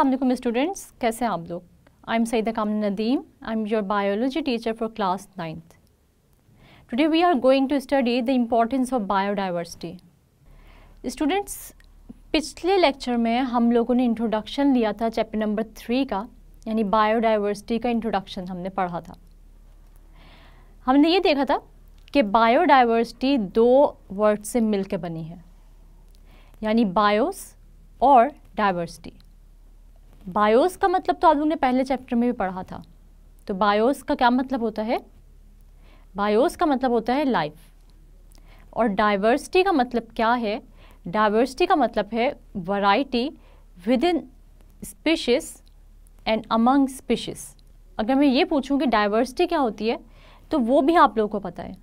Aslam students कैसे आप लोग आई एम सईद कामन Nadeem I am your biology teacher for class ninth today we are going to study the importance of biodiversity students पिछले lecture में हम लोगों ने इंट्रोडक्शन लिया था चैप्टर नंबर थ्री का यानी बायोडाइवर्सिटी का इंट्रोडक्शन हमने पढ़ा था हमने ये देखा था कि बायोडाइवर्सिटी दो वर्ड से मिलकर बनी है यानी बायोस और डाइवर्सिटी बायोस का मतलब तो आप लोग ने पहले चैप्टर में भी पढ़ा था तो बायोस का क्या मतलब होता है बायोस का मतलब होता है लाइफ और डाइवर्सिटी का मतलब क्या है डाइवर्सिटी का मतलब है variety within species and among species अगर मैं ये पूछूं कि डाइवर्सिटी क्या होती है तो वो भी आप लोगों को पता है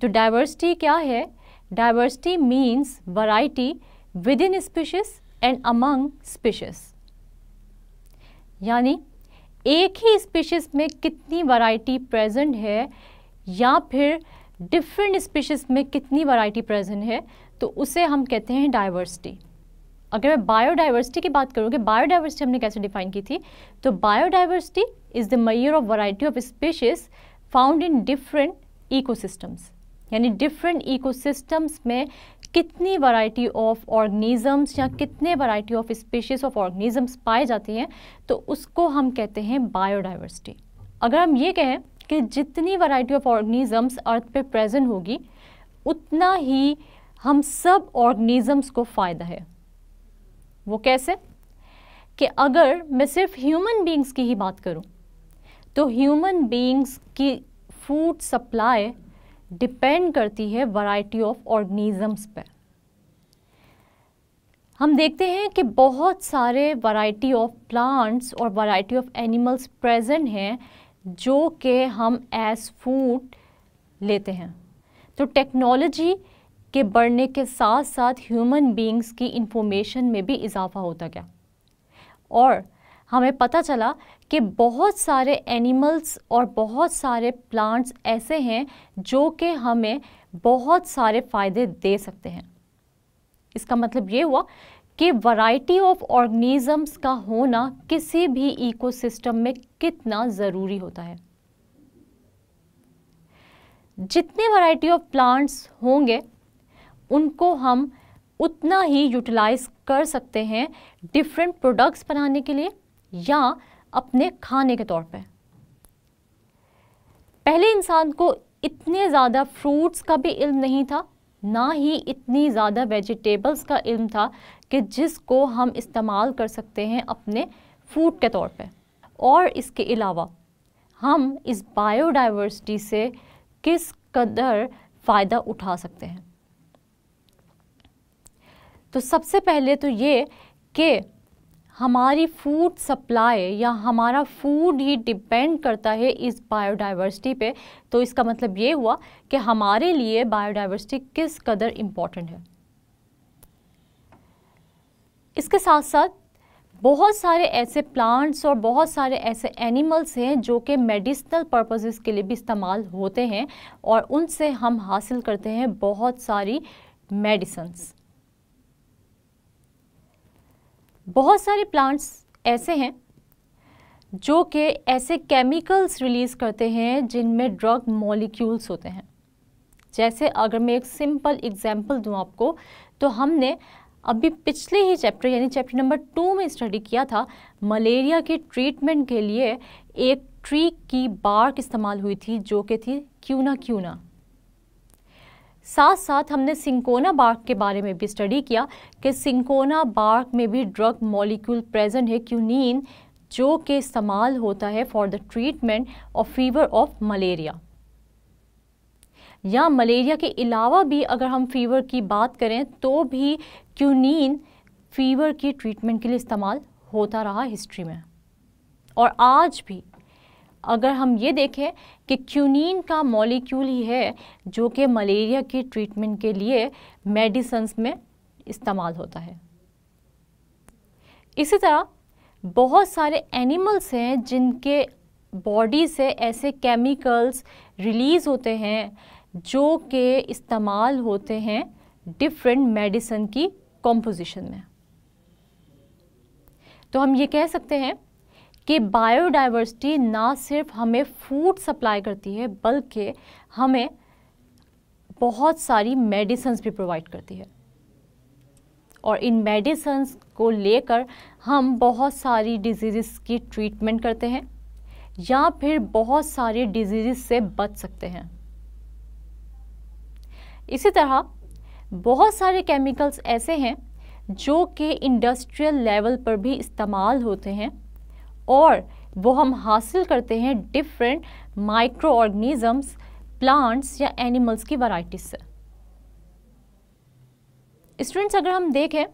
तो डाइवर्सिटी क्या है diversity means variety within species and among species यानी एक ही स्पीशीज़ में कितनी वैरायटी प्रेजेंट है या फिर डिफरेंट स्पीशीज़ में कितनी वैरायटी प्रेजेंट है तो उसे हम कहते हैं डाइवर्सिटी अगर मैं बायोडाइवर्सिटी की बात करूँ कि बायोडाइवर्सिटी हमने कैसे डिफाइन की थी तो biodiversity is the measure of variety of species found in different ecosystems यानी डिफरेंट इकोसिस्टम्स में कितनी वैरायटी ऑफ ऑर्गेनिजम्स या कितने variety of species of organisms पाए जाते हैं तो उसको हम कहते हैं बायोडाइवर्सिटी अगर हम ये कहें कि जितनी वैरायटी ऑफ ऑर्गेनिजम्स अर्थ पे प्रेजेंट होगी उतना ही हम सब ऑर्गेनिजम्स को फ़ायदा है वो कैसे कि अगर मैं सिर्फ ह्यूमन बींग्स की ही बात करूँ तो ह्यूमन बींग्स की फूड सप्लाई डिपेंड करती है वैरायटी ऑफ ऑर्गेनिजम्स पर हम देखते हैं कि बहुत सारे वैरायटी ऑफ प्लांट्स और वैरायटी ऑफ एनिमल्स प्रेजेंट हैं जो कि हम एज फूड लेते हैं तो टेक्नोलॉजी के बढ़ने के साथ साथ ह्यूमन बीइंग्स की इंफॉर्मेशन में भी इजाफा होता गया और हमें पता चला कि बहुत सारे एनिमल्स और बहुत सारे प्लांट्स ऐसे हैं जो कि हमें बहुत सारे फ़ायदे दे सकते हैं इसका मतलब ये हुआ कि वैरायटी ऑफ ऑर्गेनिजम्स का होना किसी भी इकोसिस्टम में कितना ज़रूरी होता है जितने वैरायटी ऑफ प्लांट्स होंगे उनको हम उतना ही यूटिलाइज कर सकते हैं डिफरेंट प्रोडक्ट्स बनाने के लिए या अपने खाने के तौर पे पहले इंसान को इतने ज़्यादा फ्रूट्स का भी इल्म नहीं था ना ही इतनी ज़्यादा वेजिटेबल्स का इल्म था कि जिसको हम इस्तेमाल कर सकते हैं अपने फूड के तौर पे और इसके अलावा हम इस बायोडाइवर्सिटी से किस कदर फ़ायदा उठा सकते हैं तो सबसे पहले तो ये कि हमारी फूड सप्लाई या हमारा फूड ही डिपेंड करता है इस बायोडाइवर्सिटी पे तो इसका मतलब ये हुआ कि हमारे लिए बायोडाइवर्सिटी किस कदर इम्पॉर्टेंट है इसके साथ साथ बहुत सारे ऐसे प्लांट्स और बहुत सारे ऐसे एनिमल्स हैं जो कि मेडिसिनल पर्पसेस के लिए भी इस्तेमाल होते हैं और उनसे हम हासिल करते हैं बहुत सारी मेडिसन्स बहुत सारे प्लांट्स ऐसे हैं जो कि ऐसे केमिकल्स रिलीज़ करते हैं जिनमें ड्रग मॉलिक्यूल्स होते हैं जैसे अगर मैं एक सिंपल एग्जांपल दूं आपको तो हमने अभी पिछले ही चैप्टर यानी चैप्टर नंबर टू में स्टडी किया था मलेरिया के ट्रीटमेंट के लिए एक ट्री की बार्क इस्तेमाल हुई थी जो कि थी क्यूना क्यूना साथ साथ हमने सिंकोना बार्क के बारे में भी स्टडी किया कि सिंकोना बार्क में भी ड्रग मॉलिक्यूल प्रेजेंट है क्यूनिन जो कि इस्तेमाल होता है for the treatment of fever of malaria या मलेरिया के अलावा भी अगर हम फीवर की बात करें तो भी क्यूनिन फीवर की ट्रीटमेंट के लिए इस्तेमाल होता रहा हिस्ट्री में और आज भी अगर हम ये देखें कि क्यूनिन का मॉलिक्यूल ही है जो कि मलेरिया की ट्रीटमेंट के लिए मेडिसन्स में इस्तेमाल होता है इसी तरह बहुत सारे एनिमल्स हैं जिनके बॉडी से ऐसे केमिकल्स रिलीज़ होते हैं जो कि इस्तेमाल होते हैं डिफरेंट मेडिसन की कॉम्पोजिशन में तो हम ये कह सकते हैं कि बायोडाइवर्सिटी ना सिर्फ हमें फूड सप्लाई करती है बल्कि हमें बहुत सारी मेडिसन्स भी प्रोवाइड करती है और इन मेडिसन्स को लेकर हम बहुत सारी डिजीज़ की ट्रीटमेंट करते हैं या फिर बहुत सारी डिजीज़ से बच सकते हैं इसी तरह बहुत सारे केमिकल्स ऐसे हैं जो कि इंडस्ट्रियल लेवल पर भी इस्तेमाल होते हैं और वो हम हासिल करते हैं डिफरेंट माइक्रो ऑर्गेनिज़म्स प्लांट्स या एनिमल्स की वराइटीज से स्टूडेंट्स अगर हम देखें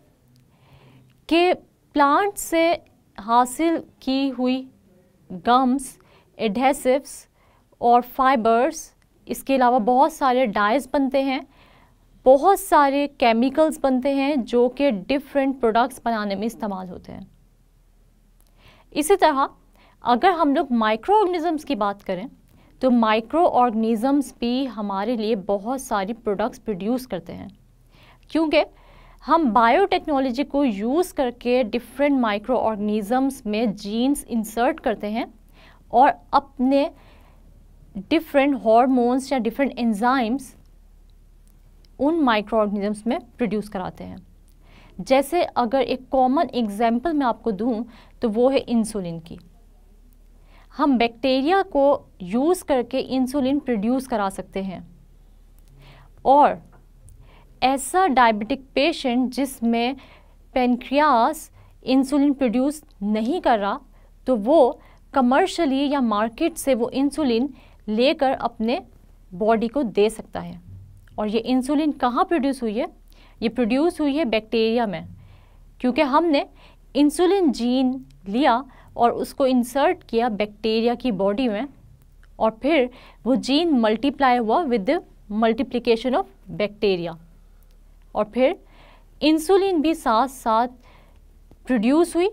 कि प्लांट से हासिल की हुई गम्स एडहेसिव्स और फाइबर्स इसके अलावा बहुत सारे डाइज बनते हैं बहुत सारे केमिकल्स बनते हैं जो कि डिफरेंट प्रोडक्ट्स बनाने में इस्तेमाल होते हैं इसी तरह अगर हम लोग माइक्रो ऑर्गेनिज़म्स की बात करें तो माइक्रो ऑर्गेनिज़म्स भी हमारे लिए बहुत सारी प्रोडक्ट्स प्रोड्यूस करते हैं क्योंकि हम बायोटेक्नोलॉजी को यूज़ करके डिफरेंट माइक्रो ऑर्गेनिज़म्स में जीन्स इंसर्ट करते हैं और अपने डिफरेंट हॉर्मोन्स या डिफरेंट एंजाइम्स उन माइक्रो ऑर्गेनिज़म्स में प्रोड्यूस कराते हैं जैसे अगर एक कॉमन एग्जाम्पल मैं आपको दूँ तो वो है इंसुलिन की हम बैक्टीरिया को यूज़ करके इंसुलिन प्रोड्यूस करा सकते हैं और ऐसा डायबिटिक पेशेंट जिसमें पेनक्रियास इंसुलिन प्रोड्यूस नहीं कर रहा तो वो कमर्शली या मार्केट से वो इंसुलिन लेकर अपने बॉडी को दे सकता है और ये इंसुलिन कहाँ प्रोड्यूस हुई है ये प्रोड्यूस हुई है बैक्टीरिया में क्योंकि हमने इंसुलिन जीन लिया और उसको इंसर्ट किया बैक्टीरिया की बॉडी में और फिर वो जीन मल्टीप्लाई हुआ with the multiplication of bacteria और फिर इंसुलिन भी साथ साथ प्रोड्यूस हुई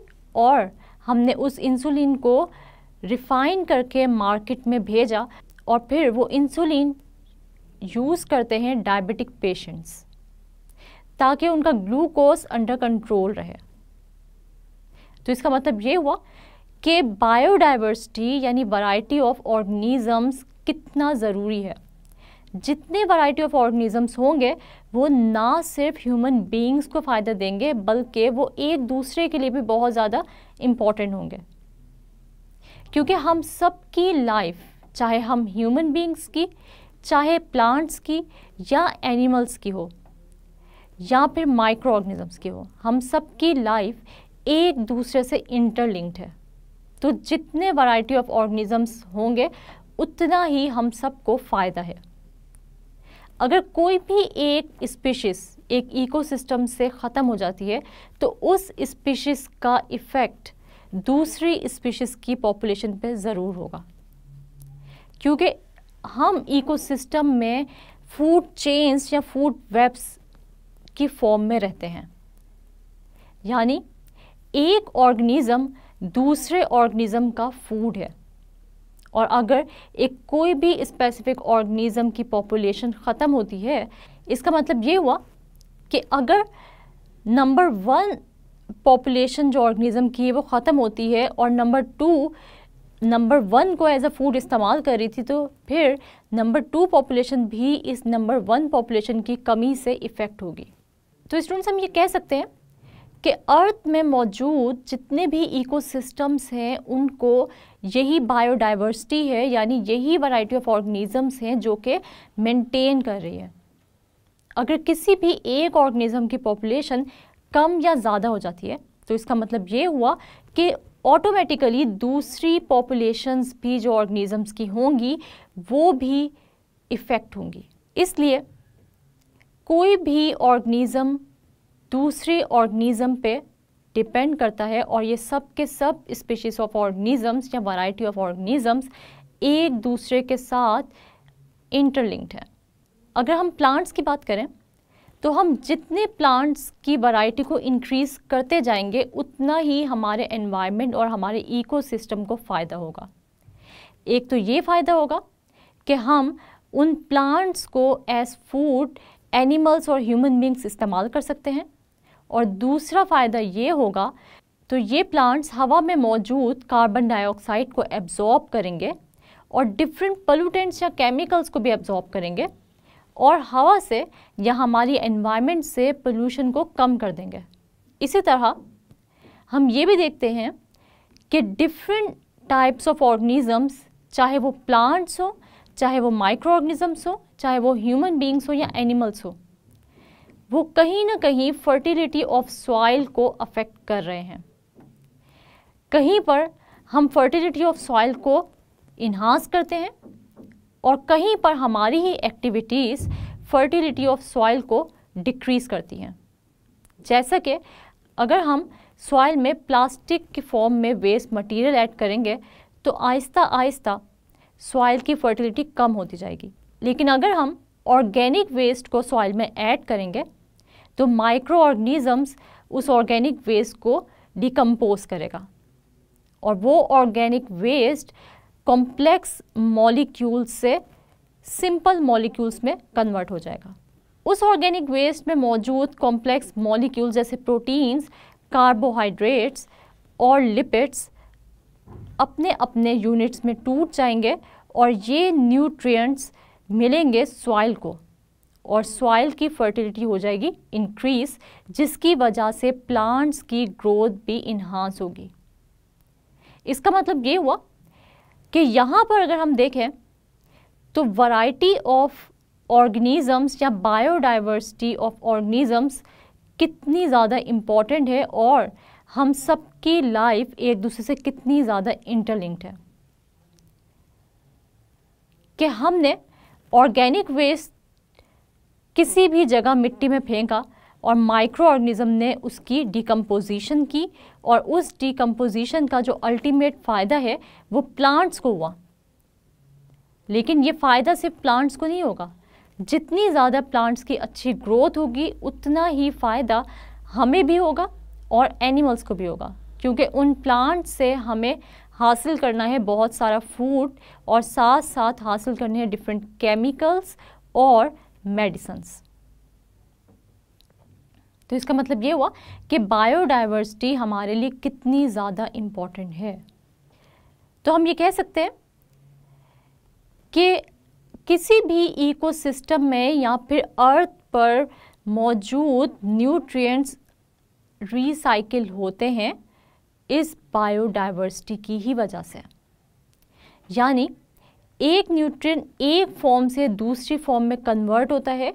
और हमने उस इंसुलिन को रिफ़ाइन करके मार्केट में भेजा और फिर वो इंसुलिन यूज़ करते हैं डायबिटिक पेशेंट्स ताकि उनका ग्लूकोज अंडर कंट्रोल रहे तो इसका मतलब ये हुआ कि बायोडाइवर्सिटी यानी वैरायटी ऑफ ऑर्गेनिजम्स कितना ज़रूरी है जितने वैरायटी ऑफ ऑर्गेनिजम्स होंगे वो ना सिर्फ ह्यूमन बीइंग्स को फ़ायदा देंगे बल्कि वो एक दूसरे के लिए भी बहुत ज़्यादा इम्पॉर्टेंट होंगे क्योंकि हम सब की लाइफ चाहे हम ह्यूमन बीइंग्स की चाहे प्लांट्स की या एनिमल्स की हो या फिर माइक्रो ऑर्गेनिज़म्स की हो हम सबकी लाइफ एक दूसरे से इंटरलिंक्ड है तो जितने वैरायटी ऑफ ऑर्गेनिज़म्स होंगे उतना ही हम सबको फ़ायदा है अगर कोई भी एक स्पीशीज़ एक इकोसिस्टम से ख़त्म हो जाती है तो उस स्पीशीज़ का इफ़ेक्ट दूसरी स्पीशीज़ की पॉपुलेशन पे ज़रूर होगा क्योंकि हम इकोसिस्टम में फूड चेन्स या फूड वेब्स की फॉर्म में रहते हैं यानी एक ऑर्गेनिज्म दूसरे ऑर्गेनिज्म का फूड है और अगर एक कोई भी स्पेसिफिक ऑर्गेनिज्म की पॉपुलेशन ख़त्म होती है इसका मतलब ये हुआ कि अगर नंबर वन पॉपुलेशन जो ऑर्गेनिज्म की है वो ख़त्म होती है और नंबर टू नंबर वन को एज अ फूड इस्तेमाल कर रही थी तो फिर नंबर टू पॉपुलेशन भी इस नंबर वन पॉपुलेशन की कमी से इफ़ेक्ट होगी तो स्टूडेंट्स हम ये कह सकते हैं कि अर्थ में मौजूद जितने भी इकोसिस्टम्स हैं उनको यही बायोडाइवर्सिटी है यानी यही वैरायटी ऑफ ऑर्गेनिजम्स हैं जो कि मेंटेन कर रही है अगर किसी भी एक ऑर्गेनिज्म की पॉपुलेशन कम या ज़्यादा हो जाती है तो इसका मतलब ये हुआ कि ऑटोमेटिकली दूसरी पॉपुलेशंस भी जो ऑर्गेनिज़म्स की होंगी वो भी इफ़ेक्ट होंगी इसलिए कोई भी ऑर्गेनिज्म दूसरे ऑर्गेनिज्म पे डिपेंड करता है और ये सब के सब स्पीशीज़ ऑफ ऑर्गेनिज़म्स या वैरायटी ऑफ ऑर्गेनिज़म्स एक दूसरे के साथ इंटरलिंक्ड है अगर हम प्लांट्स की बात करें तो हम जितने प्लांट्स की वैरायटी को इंक्रीज़ करते जाएंगे उतना ही हमारे एनवायरनमेंट और हमारे इकोसिस्टम को फ़ायदा होगा एक तो ये फ़ायदा होगा कि हम उन प्लांट्स को एज फूड एनिमल्स और ह्यूमन बींग्स इस्तेमाल कर सकते हैं और दूसरा फ़ायदा ये होगा तो ये प्लांट्स हवा में मौजूद कार्बन डाइऑक्साइड को एब्ज़ॉर्ब करेंगे और डिफरेंट पलूटेंट्स या केमिकल्स को भी एब्ज़ॉर्ब करेंगे और हवा से या हमारी एनवायरनमेंट से पोल्यूशन को कम कर देंगे इसी तरह हम ये भी देखते हैं कि डिफरेंट टाइप्स ऑफ ऑर्गेनिज़म्स चाहे वो प्लांट्स हों चाहे वो माइक्रो ऑर्गेनिजम्स हो चाहे वो ह्यूमन बींग्स हो या एनिमल्स हो वो कहीं ना कहीं फर्टिलिटी ऑफ सॉइल को अफेक्ट कर रहे हैं कहीं पर हम फर्टिलिटी ऑफ सॉइल को इन्हांस करते हैं और कहीं पर हमारी ही एक्टिविटीज़ फर्टिलिटी ऑफ सॉइल को डिक्रीज़ करती हैं जैसा कि अगर हम सॉइल में प्लास्टिक के फॉर्म में वेस्ट मटेरियल ऐड करेंगे तो आहिस्ता आहिस्ता सॉइल की फर्टिलिटी कम होती जाएगी लेकिन अगर हम ऑर्गेनिक वेस्ट को सॉइल में ऐड करेंगे तो माइक्रो ऑर्गेनिज़म्स उस ऑर्गेनिक वेस्ट को डिकम्पोज करेगा और वो ऑर्गेनिक वेस्ट कॉम्प्लेक्स मॉलिक्यूल्स से सिंपल मॉलिक्यूल्स में कन्वर्ट हो जाएगा उस ऑर्गेनिक वेस्ट में मौजूद कॉम्प्लेक्स मॉलिक्यूल जैसे प्रोटीन्स कार्बोहाइड्रेट्स और लिपिड्स अपने अपने यूनिट्स में टूट जाएंगे और ये न्यूट्रिएंट्स मिलेंगे सॉइल को और सॉइल की फर्टिलिटी हो जाएगी इंक्रीज जिसकी वजह से प्लांट्स की ग्रोथ भी इन्हांस होगी इसका मतलब ये हुआ कि यहाँ पर अगर हम देखें तो वैरायटी ऑफ ऑर्गेनिजम्स या बायोडाइवर्सिटी ऑफ ऑर्गेनिजम्स कितनी ज़्यादा इम्पॉर्टेंट है और हम सब की लाइफ एक दूसरे से कितनी ज़्यादा इंटरलिंक्ड है कि हमने ऑर्गेनिक वेस्ट किसी भी जगह मिट्टी में फेंका और माइक्रो ऑर्गेनिज़म ने उसकी डिकम्पोजिशन की और उस डिकम्पोजिशन का जो अल्टीमेट फ़ायदा है वो प्लांट्स को हुआ लेकिन ये फ़ायदा सिर्फ प्लांट्स को नहीं होगा जितनी ज़्यादा प्लांट्स की अच्छी ग्रोथ होगी उतना ही फ़ायदा हमें भी होगा और एनिमल्स को भी होगा क्योंकि उन प्लांट से हमें हासिल करना है बहुत सारा फूड और साथ साथ हासिल करने हैं डिफरेंट केमिकल्स और मेडिसन्स तो इसका मतलब ये हुआ कि बायोडाइवर्सिटी हमारे लिए कितनी ज़्यादा इम्पॉर्टेंट है तो हम ये कह सकते हैं कि किसी भी इकोसिस्टम में या फिर अर्थ पर मौजूद न्यूट्रिएंट्स रिसाइकिल होते हैं इस बायोडाइवर्सिटी की ही वजह से यानी एक न्यूट्रिएंट एक फॉर्म से दूसरी फॉर्म में कन्वर्ट होता है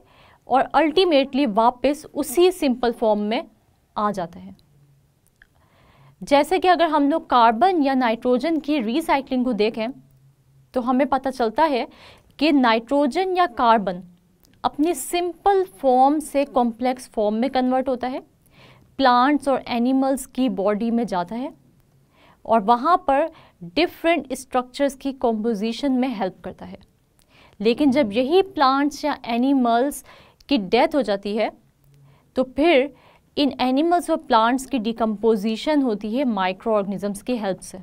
और अल्टीमेटली वापस उसी सिंपल फॉर्म में आ जाता है जैसे कि अगर हम लोग कार्बन या नाइट्रोजन की रिसाइकलिंग को देखें तो हमें पता चलता है कि नाइट्रोजन या कार्बन अपने सिंपल फॉर्म से कॉम्प्लेक्स फॉर्म में कन्वर्ट होता है प्लांट्स और एनिमल्स की बॉडी में जाता है और वहाँ पर डिफरेंट स्ट्रक्चर्स की कॉम्पोजिशन में हेल्प करता है लेकिन जब यही प्लांट्स या एनिमल्स की डेथ हो जाती है तो फिर इन एनिमल्स और प्लांट्स की डिकम्पोजिशन होती है माइक्रो ऑर्गेनिजम्स की हेल्प से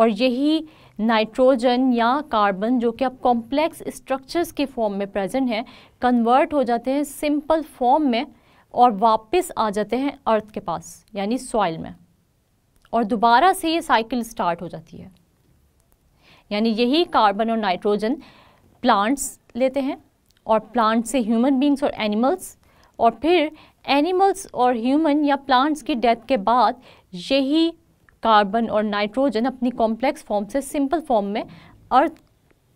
और यही नाइट्रोजन या कार्बन जो कि अब कॉम्प्लेक्स स्ट्रक्चर्स के फॉर्म में प्रेजेंट है कन्वर्ट हो जाते हैं सिंपल फॉर्म में और वापस आ जाते हैं अर्थ के पास यानी सॉइल में और दोबारा से ये साइकिल स्टार्ट हो जाती है यानी यही कार्बन और नाइट्रोजन प्लांट्स लेते हैं और प्लांट से ह्यूमन बींग्स और एनिमल्स और फिर एनिमल्स और ह्यूमन या प्लांट्स की डेथ के बाद यही कार्बन और नाइट्रोजन अपनी कॉम्प्लेक्स फॉर्म से सिंपल फॉर्म में अर्थ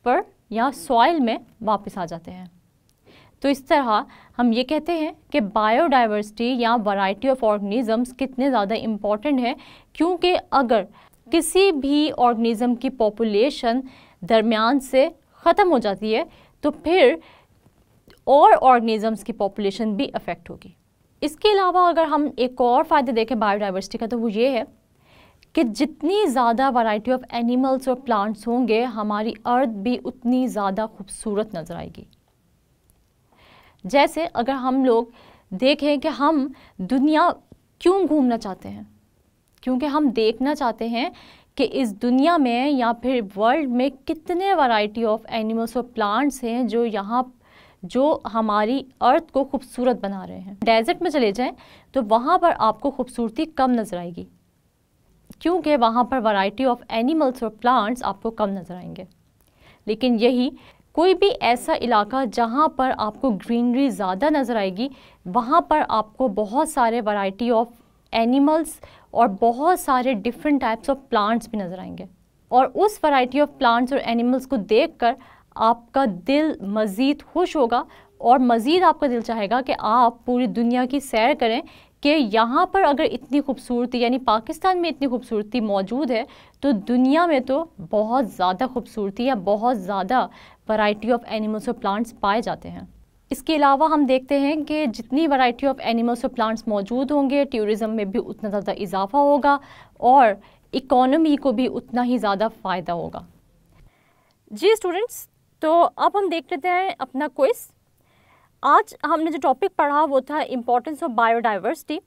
पर या सॉइल में वापस आ जाते हैं तो इस तरह हम ये कहते हैं कि बायोडाइवर्सिटी या वैरायटी ऑफ ऑर्गेनिज़म्स कितने ज़्यादा इम्पॉर्टेंट हैं क्योंकि अगर किसी भी ऑर्गेनिज़म की पॉपुलेशन दरमियान से ख़त्म हो जाती है तो फिर और ऑर्गेनिज़म्स की पॉपुलेशन भी अफेक्ट होगी इसके अलावा अगर हम एक और फ़ायदे देखें बायोडाइवर्सिटी का तो वो ये है कि जितनी ज़्यादा वैरायटी ऑफ एनिमल्स और प्लांट्स होंगे हमारी अर्थ भी उतनी ज़्यादा खूबसूरत नज़र आएगी जैसे अगर हम लोग देखें कि हम दुनिया क्यों घूमना चाहते हैं क्योंकि हम देखना चाहते हैं कि इस दुनिया में या फिर वर्ल्ड में कितने वैरायटी ऑफ एनिमल्स और प्लांट्स हैं जो यहाँ जो हमारी अर्थ को खूबसूरत बना रहे हैं डेजर्ट में चले जाएं तो वहाँ पर आपको खूबसूरती कम नज़र आएगी क्योंकि वहाँ पर वैरायटी ऑफ एनिमल्स और प्लांट्स आपको कम नज़र आएंगे लेकिन यही कोई भी ऐसा इलाका जहाँ पर आपको ग्रीनरी ज़्यादा नज़र आएगी वहाँ पर आपको बहुत सारे वैरायटी ऑफ एनिमल्स और बहुत सारे डिफरेंट टाइप्स ऑफ प्लांट्स भी नज़र आएंगे और उस वैरायटी ऑफ प्लांट्स और एनिमल्स को देखकर आपका दिल मज़ीद खुश होगा और मज़ीद आपका दिल चाहेगा कि आप पूरी दुनिया की सैर करें कि यहाँ पर अगर इतनी खूबसूरती यानी पाकिस्तान में इतनी खूबसूरती मौजूद है तो दुनिया में तो बहुत ज़्यादा खूबसूरती या बहुत ज़्यादा वैरायटी ऑफ एनिमल्स और प्लांट्स पाए जाते हैं इसके अलावा हम देखते हैं कि जितनी वैरायटी ऑफ एनिमल्स और प्लांट्स मौजूद होंगे टूरिज़म में भी उतना ज़्यादा इजाफा होगा और इकोनमी को भी उतना ही ज़्यादा फ़ायदा होगा जी स्टूडेंट्स तो अब हम देख लेते हैं अपना क्विज़ आज हमने जो टॉपिक पढ़ा वो था इम्पोर्टेंस ऑफ बायोडाइवर्सिटी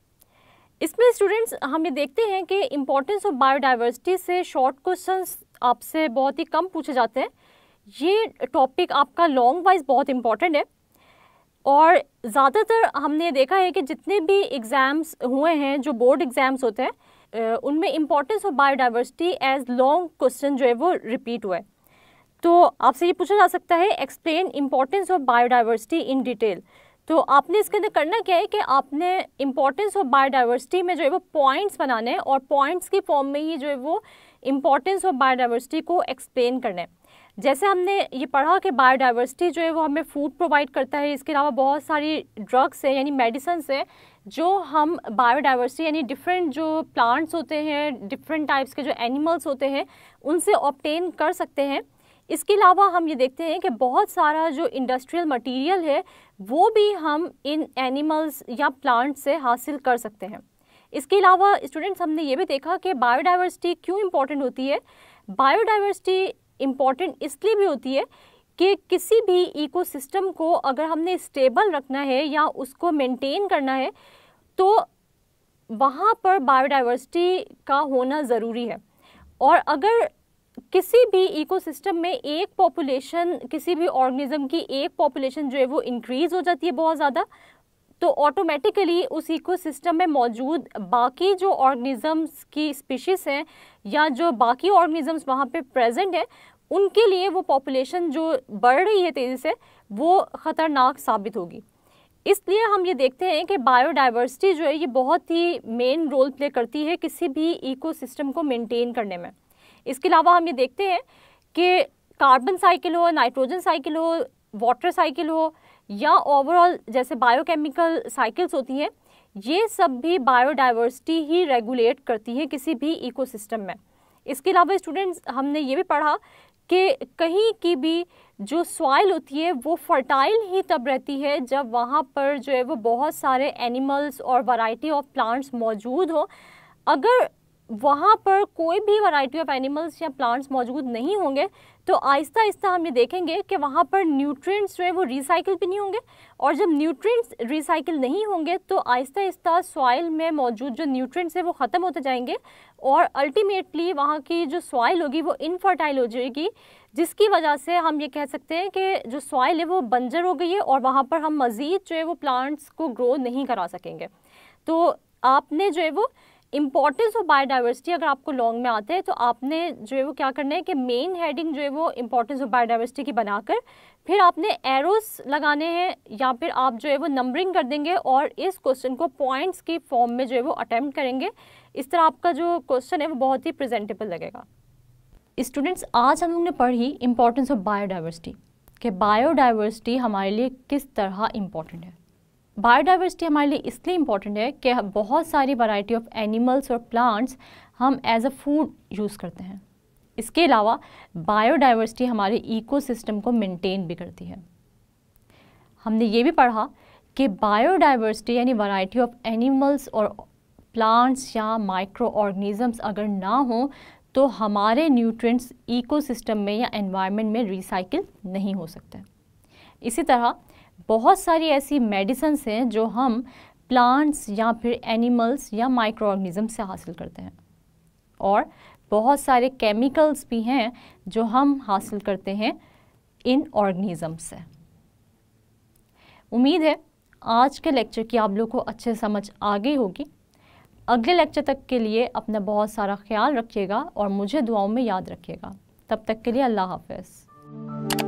इसमें स्टूडेंट्स हम ये देखते हैं कि इम्पोर्टेंस ऑफ बायोडाइवर्सिटी से शॉर्ट क्वेश्चन आपसे बहुत ही कम पूछे जाते हैं ये टॉपिक आपका लॉन्ग वाइज बहुत इम्पॉर्टेंट है और ज़्यादातर हमने देखा है कि जितने भी एग्ज़ाम्स हुए हैं जो बोर्ड एग्ज़ाम्स होते हैं उनमें importance of biodiversity as long question जो है वो रिपीट हुआ है तो आपसे ये पूछा जा सकता है explain importance of biodiversity in detail तो आपने इसके अंदर करना क्या है कि आपने इम्पोर्टेंस ऑफ बायोडाइवर्सिटी में जो है वो पॉइंट्स बनाने हैं और पॉइंट्स की फॉर्म में ही जो है वो इम्पोर्टेंस ऑफ बायोडाइवर्सिटी को एक्सप्लेन करना है जैसे हमने ये पढ़ा कि बायोडाइवर्सिटी जो है वो हमें फूड प्रोवाइड करता है इसके अलावा बहुत सारी ड्रग्स हैं यानी मेडिसन हैं जो हम बायोडाइवर्सिटी यानी डिफरेंट जो प्लांट्स होते हैं डिफरेंट टाइप्स के जो एनिमल्स होते हैं उनसे ऑप्टेन कर सकते हैं इसके अलावा हम ये देखते हैं कि बहुत सारा जो इंडस्ट्रियल मटेरियल है वो भी हम इन एनिमल्स या प्लांट से हासिल कर सकते हैं इसके अलावा स्टूडेंट्स हमने ये भी देखा कि बायोडाइवर्सिटी क्यों इम्पॉर्टेंट होती है बायोडाइवर्सिटी इम्पॉर्टेंट इसलिए भी होती है कि किसी भी इकोसिस्टम को अगर हमने स्टेबल रखना है या उसको मेंटेन करना है तो वहाँ पर बायोडाइवर्सिटी का होना ज़रूरी है और अगर किसी भी इकोसिस्टम में एक पॉपुलेशन किसी भी ऑर्गेनिज्म की एक पॉपुलेशन जो है वो इंक्रीज़ हो जाती है बहुत ज़्यादा तो ऑटोमेटिकली उस इकोसिस्टम में मौजूद बाकी जो ऑर्गेनिजम्स की स्पीशीज़ हैं या जो बाकी ऑर्गेनिजम्स वहाँ पे प्रेजेंट हैं उनके लिए वो पॉपुलेशन जो बढ़ रही है तेज़ी से वो ख़तरनाक साबित होगी इसलिए हम ये देखते हैं कि बायोडाइवर्सिटी जो है ये बहुत ही मेन रोल प्ले करती है किसी भी इकोसिस्टम को मेंटेन करने में इसके अलावा हम ये देखते हैं कि कार्बन साइकिल हो नाइट्रोजन साइकिल हो वाटर साइकिल हो या ओवरऑल जैसे बायोकेमिकल साइकिल्स होती हैं ये सब भी बायोडाइवर्सिटी ही रेगुलेट करती है किसी भी इकोसिस्टम में इसके अलावा स्टूडेंट्स हमने ये भी पढ़ा कि कहीं की भी जो सॉइल होती है वो फर्टाइल ही तब रहती है जब वहाँ पर जो है वो बहुत सारे एनिमल्स और वैरायटी ऑफ प्लांट्स मौजूद हो अगर वहाँ पर कोई भी वैरायटी ऑफ एनिमल्स या प्लांट्स मौजूद नहीं होंगे तो आहिस्ता आहिस्ता हम ये देखेंगे कि वहाँ पर न्यूट्रिएंट्स जो है वो रिसाइकिल भी नहीं होंगे और जब न्यूट्रिएंट्स रिसाइकिल नहीं होंगे तो आहिस्ता आहिस्ता सॉइल में मौजूद जो न्यूट्रिएंट्स है वो ख़त्म होते जाएंगे और अल्टीमेटली वहाँ की जो सॉइल होगी वो इनफर्टाइल हो जाएगी जिसकी वजह से हम ये कह सकते हैं कि जो सॉइल है वो बंजर हो गई है और वहाँ पर हम मज़ीद जो है वो प्लांट्स को ग्रो नहीं करा सकेंगे तो आपने जो है वो इम्पॉर्टेंस ऑफ बायोडाइवर्सिटी अगर आपको लॉन्ग में आते हैं तो आपने जो है वो क्या करना है कि मेन हेडिंग जो है वो इम्पॉर्टेंस ऑफ बायोडाइवर्सिटी की बनाकर फिर आपने एरोस लगाने हैं या फिर आप जो है वो नंबरिंग कर देंगे और इस क्वेश्चन को पॉइंट्स की फॉर्म में जो है वो अटैम्प्ट करेंगे इस तरह आपका जो क्वेश्चन है वो बहुत ही प्रजेंटेबल लगेगा स्टूडेंट्स आज हम लोग ने पढ़ी इंपॉर्टेंस ऑफ बायोडाइवर्सिटी कि बायोडाइवर्सिटी हमारे लिए किस तरह इम्पॉर्टेंट है बायोडाइवर्सिटी हमारे लिए इसलिए इम्पॉर्टेंट है कि बहुत सारी वैरायटी ऑफ एनिमल्स और प्लांट्स हम एज अ फूड यूज़ करते हैं इसके अलावा बायोडाइवर्सिटी हमारे इकोसिस्टम को मेंटेन भी करती है हमने ये भी पढ़ा कि बायोडाइवर्सिटी यानी वैरायटी ऑफ एनिमल्स और प्लांट्स या माइक्रो ऑर्गेनिजम्स अगर ना हों तो हमारे न्यूट्रिएंट्स इकोसिस्टम में या एनवायरनमेंट में रिसाइकिल नहीं हो सकते इसी तरह बहुत सारी ऐसी मेडिसन्स हैं जो हम प्लांट्स या फिर एनिमल्स या माइक्रो ऑर्गेनिज़म से हासिल करते हैं और बहुत सारे केमिकल्स भी हैं जो हम हासिल करते हैं इन ऑर्गेनिज़म से उम्मीद है आज के लेक्चर की आप लोग को अच्छे समझ आ गई होगी अगले लेक्चर तक के लिए अपना बहुत सारा ख्याल रखिएगा और मुझे दुआओं में याद रखिएगा तब तक के लिए अल्लाह हाफ